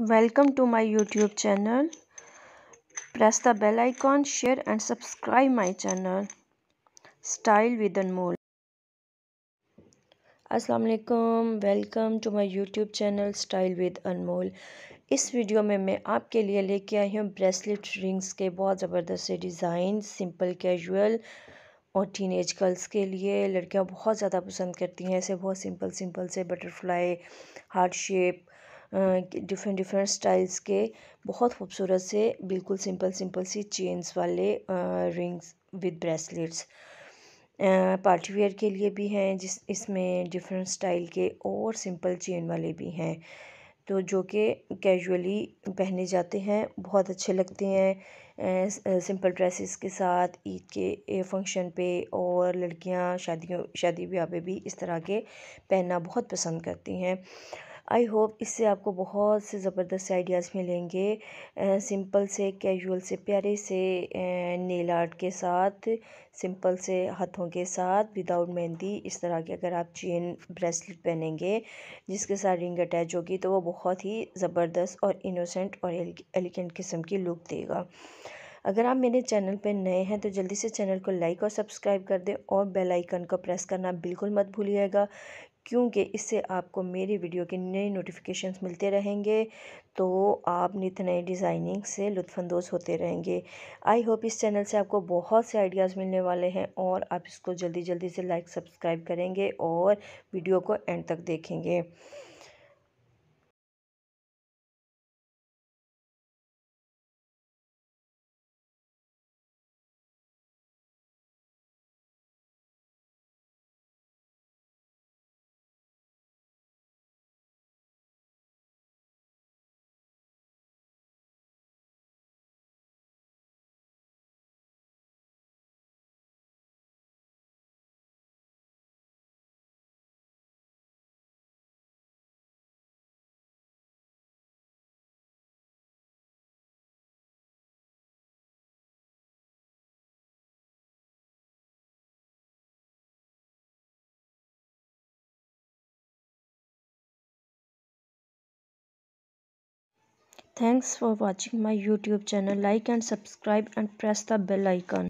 Welcome to my YouTube channel. Press the bell icon, share and subscribe my channel. Style with Anmol. अस्सलाम वालेकुम welcome to my YouTube channel style with Anmol इस video में मैं आपके लिए लेके आई हूँ ब्रेसलेट रिंग्स के बहुत ज़बरदस्त से डिज़ाइन सिंपल कैजुअल और टीन एज गर्ल्स के लिए लड़कियाँ बहुत ज़्यादा पसंद करती हैं ऐसे बहुत सिंपल सिंपल से butterfly heart shape different different styles के बहुत खूबसूरत से बिल्कुल सिंपल सिंपल सी चेन्स वाले rings with bracelets party wear के लिए भी हैं जिस इसमें डिफरेंट स्टाइल के और सिंपल चेन वाले भी हैं तो जो कि कैजुअली पहने जाते हैं बहुत अच्छे लगते हैं सिंपल ड्रेसेस के साथ ईद के फंक्शन पे और लड़कियां शादियों शादी ब्याह पे भी इस तरह के पहनना बहुत पसंद करती हैं आई होप इससे आपको बहुत से ज़बरदस्त आइडियाज़ मिलेंगे सिंपल से कैजुअल से प्यारे से नेल आर्ट के साथ सिंपल से हाथों के साथ विदाउट मेहंदी इस तरह के अगर आप चेन ब्रेसलेट पहनेंगे जिसके साथ रिंग अटैच होगी तो वो बहुत ही ज़बरदस्त और इनोसेंट और एलिगेंट किस्म की लुक देगा अगर आप मेरे चैनल पर नए हैं तो जल्दी से चैनल को लाइक और सब्सक्राइब कर दें और बेल आइकन को प्रेस करना बिल्कुल मत भूलिएगा क्योंकि इससे आपको मेरी वीडियो के नए नोटिफिकेशंस मिलते रहेंगे तो आप नित नए डिज़ाइनिंग से लुफानंदोज़ होते रहेंगे आई होप इस चैनल से आपको बहुत से आइडियाज़ मिलने वाले हैं और आप इसको जल्दी जल्दी से लाइक सब्सक्राइब करेंगे और वीडियो को एंड तक देखेंगे Thanks for watching my YouTube channel. Like and subscribe and press the bell icon.